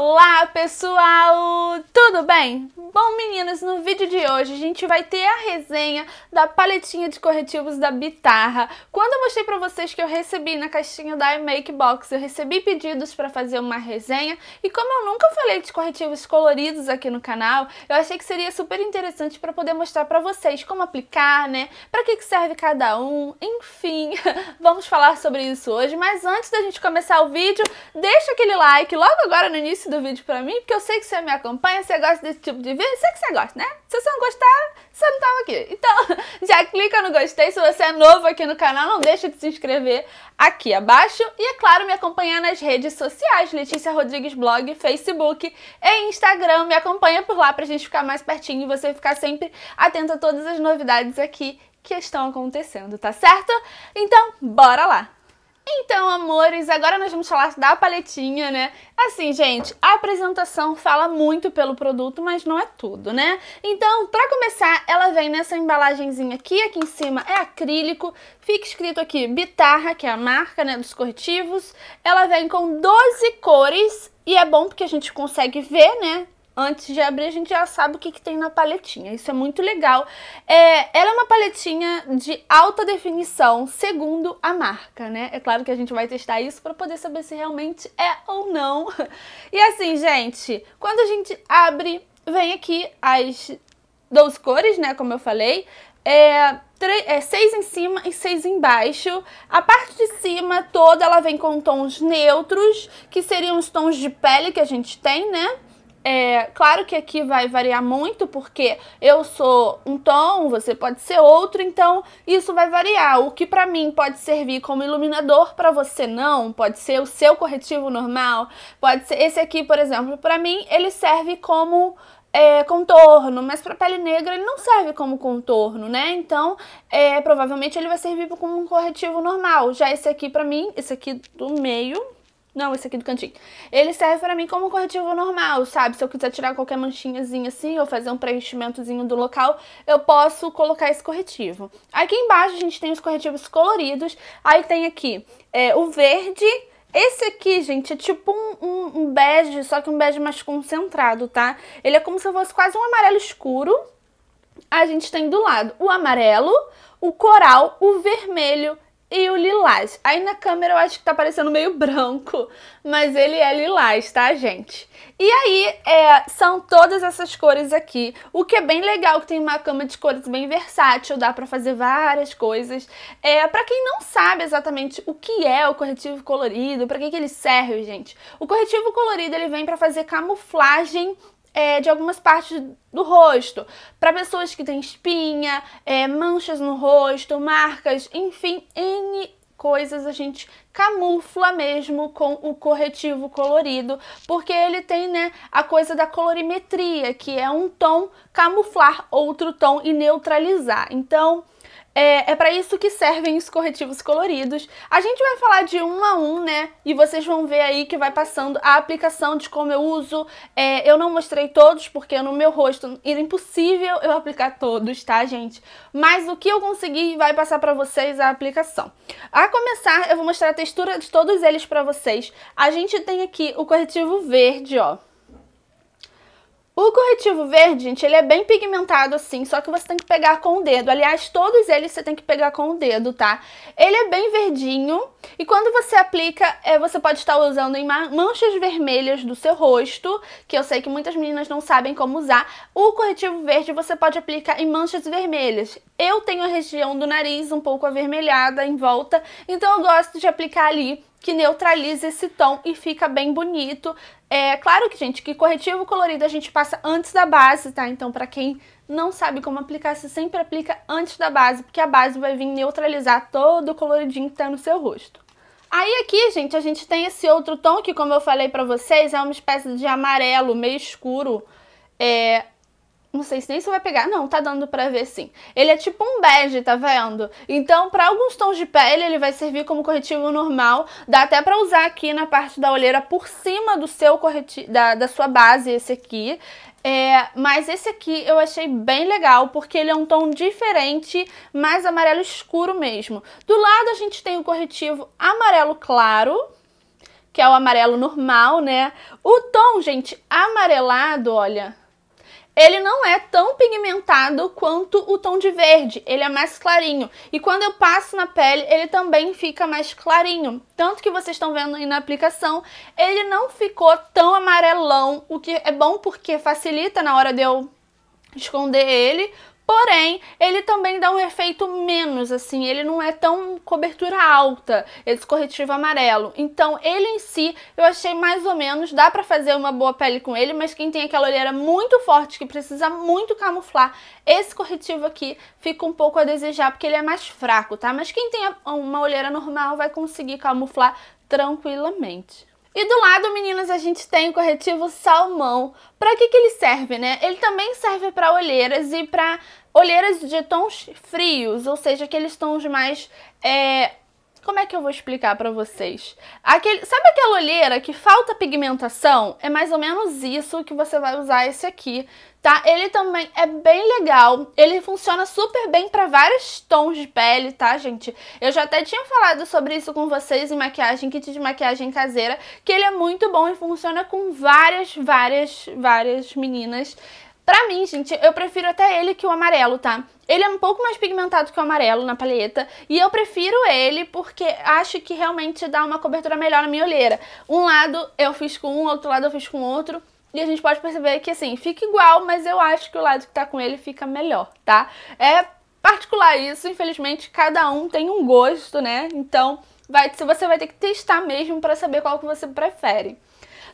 Olá pessoal, tudo bem? Bom meninas, no vídeo de hoje a gente vai ter a resenha da paletinha de corretivos da Bitarra. Quando eu mostrei pra vocês que eu recebi na caixinha da iMake Box, eu recebi pedidos pra fazer uma resenha e como eu nunca falei de corretivos coloridos aqui no canal, eu achei que seria super interessante pra poder mostrar pra vocês como aplicar, né, pra que, que serve cada um, enfim vamos falar sobre isso hoje, mas antes da gente começar o vídeo, deixa aquele like logo agora no início do vídeo pra mim, porque eu sei que você me acompanha, você gosta desse tipo de vídeo, sei que você gosta, né? Se você não gostar, você não tava aqui. Então, já clica no gostei, se você é novo aqui no canal, não deixa de se inscrever aqui abaixo e, é claro, me acompanhar nas redes sociais, Letícia Rodrigues Blog, Facebook e Instagram, me acompanha por lá pra gente ficar mais pertinho e você ficar sempre atento a todas as novidades aqui que estão acontecendo, tá certo? Então, bora lá! Então, amores, agora nós vamos falar da paletinha, né? Assim, gente, a apresentação fala muito pelo produto, mas não é tudo, né? Então, pra começar, ela vem nessa embalagenzinha aqui, aqui em cima é acrílico, fica escrito aqui Bitarra, que é a marca, né, dos corretivos. Ela vem com 12 cores e é bom porque a gente consegue ver, né, Antes de abrir, a gente já sabe o que, que tem na paletinha. Isso é muito legal. É, ela é uma paletinha de alta definição, segundo a marca, né? É claro que a gente vai testar isso para poder saber se realmente é ou não. E assim, gente, quando a gente abre, vem aqui as 12 cores, né? Como eu falei. É, é, seis em cima e seis embaixo. A parte de cima toda ela vem com tons neutros, que seriam os tons de pele que a gente tem, né? É, claro que aqui vai variar muito, porque eu sou um tom, você pode ser outro, então isso vai variar. O que para mim pode servir como iluminador, para você não, pode ser o seu corretivo normal, pode ser esse aqui, por exemplo, para mim ele serve como é, contorno, mas para pele negra ele não serve como contorno, né? Então, é, provavelmente ele vai servir como um corretivo normal. Já esse aqui para mim, esse aqui do meio, não, esse aqui do cantinho. Ele serve pra mim como um corretivo normal, sabe? Se eu quiser tirar qualquer manchinhazinha assim, ou fazer um preenchimentozinho do local, eu posso colocar esse corretivo. Aqui embaixo a gente tem os corretivos coloridos. Aí tem aqui é, o verde, esse aqui, gente, é tipo um, um, um, bege, só que um bege mais concentrado, tá? Ele é como se fosse quase um amarelo escuro. A gente tem do lado o amarelo, o coral, o vermelho e o lilás. Aí na câmera eu acho que tá parecendo meio branco, mas ele é lilás, tá, gente? E aí é, são todas essas cores aqui, o que é bem legal, que tem uma cama de cores bem versátil, dá pra fazer várias coisas. É, pra quem não sabe exatamente o que é o corretivo colorido, pra que, que ele serve, gente, o corretivo colorido ele vem pra fazer camuflagem é, de algumas partes do rosto. Para pessoas que têm espinha, é, manchas no rosto, marcas, enfim, N coisas a gente camufla mesmo com o corretivo colorido, porque ele tem, né, a coisa da colorimetria, que é um tom camuflar outro tom e neutralizar. Então, é, é para isso que servem os corretivos coloridos. A gente vai falar de um a um, né? E vocês vão ver aí que vai passando a aplicação de como eu uso. É, eu não mostrei todos porque no meu rosto era impossível eu aplicar todos, tá, gente? Mas o que eu consegui vai passar para vocês a aplicação. A começar, eu vou mostrar a textura de todos eles para vocês. A gente tem aqui o corretivo verde, ó o corretivo verde, gente, ele é bem pigmentado assim, só que você tem que pegar com o dedo. Aliás, todos eles você tem que pegar com o dedo, tá? Ele é bem verdinho e quando você aplica, é, você pode estar usando em manchas vermelhas do seu rosto, que eu sei que muitas meninas não sabem como usar. O corretivo verde você pode aplicar em manchas vermelhas. Eu tenho a região do nariz um pouco avermelhada em volta, então eu gosto de aplicar ali que neutraliza esse tom e fica bem bonito. É claro que, gente, que corretivo colorido a gente passa antes da base, tá? Então, para quem não sabe como aplicar, você sempre aplica antes da base, porque a base vai vir neutralizar todo o coloridinho que tá no seu rosto. Aí aqui, gente, a gente tem esse outro tom que, como eu falei pra vocês, é uma espécie de amarelo meio escuro, é, não sei se nem se vai pegar. Não, tá dando pra ver sim. Ele é tipo um bege, tá vendo? Então, pra alguns tons de pele, ele vai servir como corretivo normal. Dá até pra usar aqui na parte da olheira por cima do seu corretivo, da, da sua base, esse aqui. É, mas esse aqui eu achei bem legal, porque ele é um tom diferente, mais amarelo escuro mesmo. Do lado a gente tem o corretivo amarelo claro, que é o amarelo normal, né? O tom, gente, amarelado, olha ele não é tão pigmentado quanto o tom de verde, ele é mais clarinho. E quando eu passo na pele, ele também fica mais clarinho. Tanto que vocês estão vendo aí na aplicação, ele não ficou tão amarelão, o que é bom porque facilita na hora de eu esconder ele, Porém, ele também dá um efeito menos, assim, ele não é tão cobertura alta, esse é corretivo amarelo. Então, ele em si, eu achei mais ou menos, dá pra fazer uma boa pele com ele, mas quem tem aquela olheira muito forte, que precisa muito camuflar, esse corretivo aqui fica um pouco a desejar, porque ele é mais fraco, tá? Mas quem tem uma olheira normal vai conseguir camuflar tranquilamente. E do lado, meninas, a gente tem o corretivo salmão. Para que que ele serve, né? Ele também serve para olheiras e para olheiras de tons frios, ou seja, aqueles tons mais é... Como é que eu vou explicar para vocês? Aquele, sabe aquela olheira que falta pigmentação? É mais ou menos isso que você vai usar esse aqui tá? Ele também é bem legal, ele funciona super bem para vários tons de pele, tá, gente? Eu já até tinha falado sobre isso com vocês em maquiagem, kit de maquiagem caseira, que ele é muito bom e funciona com várias, várias, várias meninas. Pra mim, gente, eu prefiro até ele que o amarelo, tá? Ele é um pouco mais pigmentado que o amarelo na palheta. E eu prefiro ele porque acho que realmente dá uma cobertura melhor na minha olheira. Um lado eu fiz com um, outro lado eu fiz com outro. E a gente pode perceber que assim, fica igual, mas eu acho que o lado que tá com ele fica melhor, tá? É particular isso, infelizmente cada um tem um gosto, né? Então, vai, você vai ter que testar mesmo para saber qual que você prefere.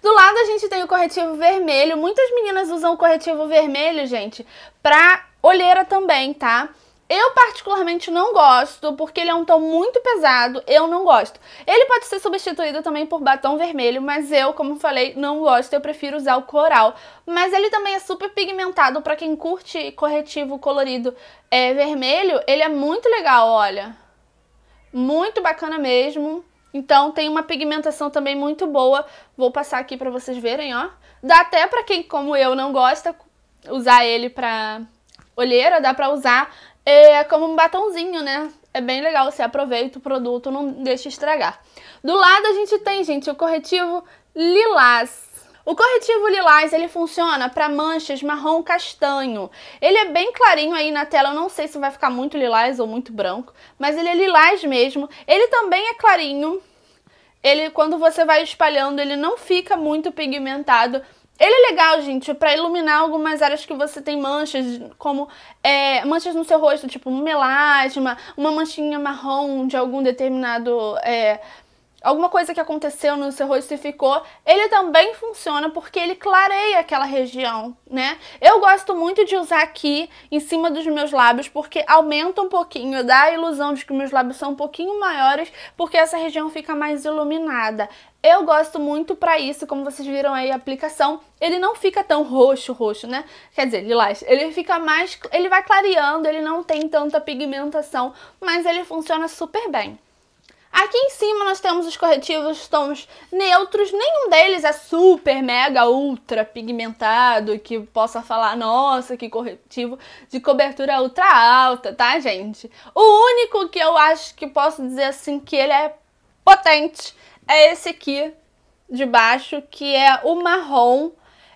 Do lado a gente tem o corretivo vermelho. Muitas meninas usam o corretivo vermelho, gente, pra olheira também, tá? Eu particularmente não gosto, porque ele é um tom muito pesado, eu não gosto. Ele pode ser substituído também por batom vermelho, mas eu, como falei, não gosto, eu prefiro usar o coral. Mas ele também é super pigmentado, para quem curte corretivo colorido é, vermelho, ele é muito legal, olha. Muito bacana mesmo. Então tem uma pigmentação também muito boa. Vou passar aqui para vocês verem, ó. Dá até para quem, como eu, não gosta usar ele pra olheira, dá pra usar é como um batonzinho, né? É bem legal, você aproveita o produto, não deixa estragar. Do lado a gente tem, gente, o corretivo lilás. O corretivo lilás, ele funciona para manchas marrom castanho. Ele é bem clarinho aí na tela, eu não sei se vai ficar muito lilás ou muito branco, mas ele é lilás mesmo. Ele também é clarinho. Ele quando você vai espalhando, ele não fica muito pigmentado, ele é legal, gente, para iluminar algumas áreas que você tem manchas, como é, manchas no seu rosto, tipo melasma, uma manchinha marrom de algum determinado é, alguma coisa que aconteceu no seu rosto e ficou, ele também funciona porque ele clareia aquela região, né? Eu gosto muito de usar aqui em cima dos meus lábios porque aumenta um pouquinho, dá a ilusão de que meus lábios são um pouquinho maiores porque essa região fica mais iluminada. Eu gosto muito pra isso, como vocês viram aí a aplicação, ele não fica tão roxo, roxo, né? Quer dizer, lilás, ele fica mais, ele vai clareando, ele não tem tanta pigmentação, mas ele funciona super bem. Aqui em cima nós temos os corretivos tons neutros, nenhum deles é super, mega, ultra pigmentado, que possa falar, nossa, que corretivo de cobertura ultra alta, tá, gente? O único que eu acho que posso dizer assim que ele é potente é esse aqui de baixo, que é o marrom.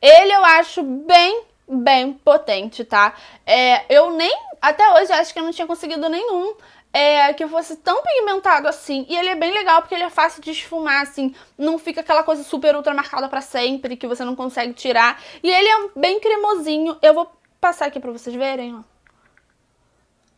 Ele eu acho bem, bem potente, tá? É, eu nem, até hoje, acho que eu não tinha conseguido nenhum é, que fosse tão pigmentado assim. E ele é bem legal porque ele é fácil de esfumar, assim. Não fica aquela coisa super ultra marcada pra sempre, que você não consegue tirar. E ele é bem cremosinho. Eu vou passar aqui pra vocês verem, ó.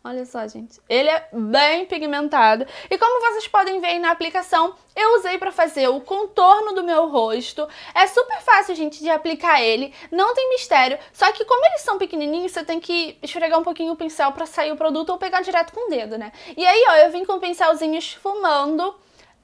Olha só, gente. Ele é bem pigmentado. E como vocês podem ver aí na aplicação, eu usei para fazer o contorno do meu rosto. É super fácil, gente, de aplicar ele. Não tem mistério. Só que como eles são pequenininhos, você tem que esfregar um pouquinho o pincel para sair o produto ou pegar direto com o dedo, né? E aí, ó, eu vim com o pincelzinho esfumando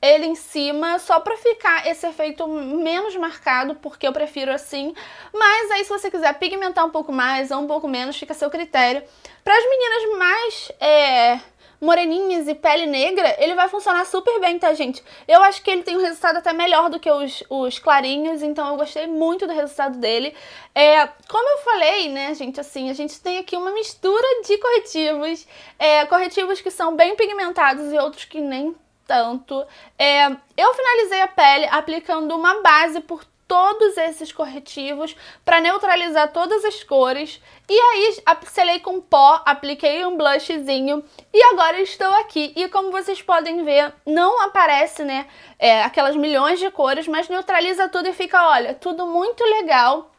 ele em cima, só pra ficar esse efeito menos marcado, porque eu prefiro assim. Mas aí se você quiser pigmentar um pouco mais ou um pouco menos, fica a seu critério. Para as meninas mais é, moreninhas e pele negra, ele vai funcionar super bem, tá, gente? Eu acho que ele tem um resultado até melhor do que os, os clarinhos, então eu gostei muito do resultado dele. É, como eu falei, né, gente, assim, a gente tem aqui uma mistura de corretivos. É, corretivos que são bem pigmentados e outros que nem tanto é, eu finalizei a pele aplicando uma base por todos esses corretivos para neutralizar todas as cores. E aí, selei com pó, apliquei um blushzinho e agora estou aqui. E como vocês podem ver, não aparece, né, é, aquelas milhões de cores, mas neutraliza tudo e fica, olha, tudo muito legal.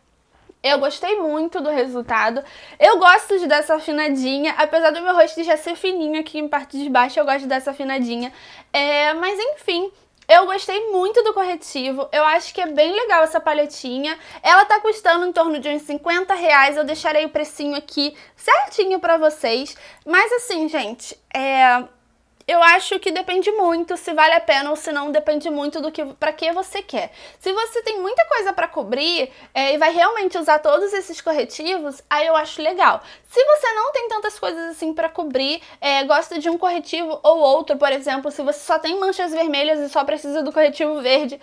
Eu gostei muito do resultado. Eu gosto de dessa afinadinha, apesar do meu rosto já ser fininho aqui em parte de baixo, eu gosto dessa afinadinha. É, mas enfim, eu gostei muito do corretivo, eu acho que é bem legal essa paletinha. Ela tá custando em torno de uns 50 reais, eu deixarei o precinho aqui certinho pra vocês. Mas assim, gente, é... Eu acho que depende muito se vale a pena ou se não, depende muito do que para que você quer. Se você tem muita coisa para cobrir é, e vai realmente usar todos esses corretivos, aí eu acho legal. Se você não tem tantas coisas assim para cobrir, é, gosta de um corretivo ou outro, por exemplo, se você só tem manchas vermelhas e só precisa do corretivo verde,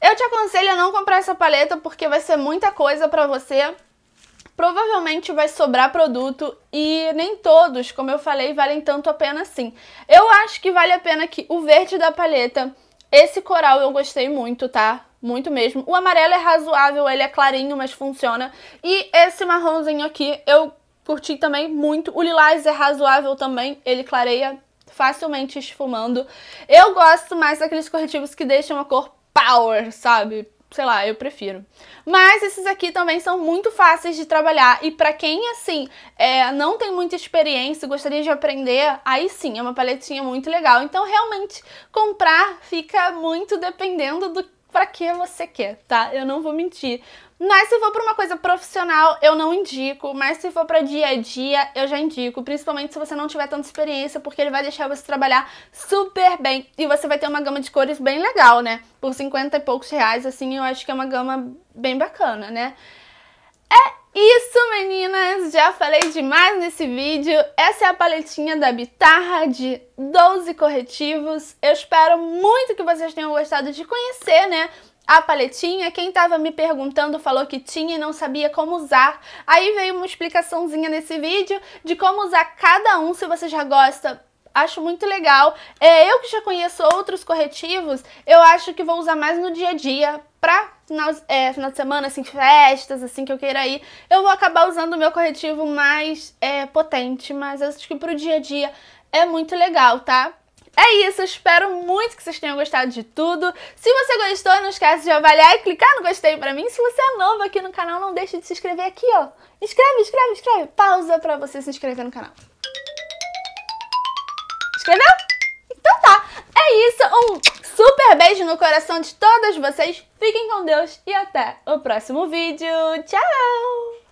eu te aconselho a não comprar essa paleta porque vai ser muita coisa para você provavelmente vai sobrar produto e nem todos, como eu falei, valem tanto a pena assim. Eu acho que vale a pena que o verde da paleta, esse coral eu gostei muito, tá? Muito mesmo. O amarelo é razoável, ele é clarinho, mas funciona. E esse marronzinho aqui eu curti também muito. O lilás é razoável também, ele clareia facilmente esfumando. Eu gosto mais daqueles corretivos que deixam a cor power, sabe? sei lá, eu prefiro. Mas esses aqui também são muito fáceis de trabalhar e para quem, assim, é, não tem muita experiência e gostaria de aprender, aí sim, é uma paletinha muito legal. Então, realmente, comprar fica muito dependendo do para que você quer, tá? Eu não vou mentir. Mas se for para uma coisa profissional, eu não indico, mas se for para dia a dia, eu já indico, principalmente se você não tiver tanta experiência, porque ele vai deixar você trabalhar super bem e você vai ter uma gama de cores bem legal, né? Por 50 e poucos reais, assim, eu acho que é uma gama bem bacana, né? É isso, meninas! Já falei demais nesse vídeo. Essa é a paletinha da Bitarra de 12 corretivos. Eu espero muito que vocês tenham gostado de conhecer, né? a paletinha, quem estava me perguntando falou que tinha e não sabia como usar. Aí veio uma explicaçãozinha nesse vídeo de como usar cada um, se você já gosta acho muito legal. É, eu que já conheço outros corretivos, eu acho que vou usar mais no dia a dia, pra final, é, final de semana, assim, festas, assim, que eu queira ir. Eu vou acabar usando o meu corretivo mais é, potente, mas acho que pro dia a dia é muito legal, tá? É isso, espero muito que vocês tenham gostado de tudo. Se você gostou, não esquece de avaliar e clicar no gostei pra mim. Se você é novo aqui no canal, não deixe de se inscrever aqui, ó. Escreve, escreve, escreve. Pausa pra você se inscrever no canal. Escreveu? Então tá. É isso, um super beijo no coração de todas vocês. Fiquem com Deus e até o próximo vídeo. Tchau!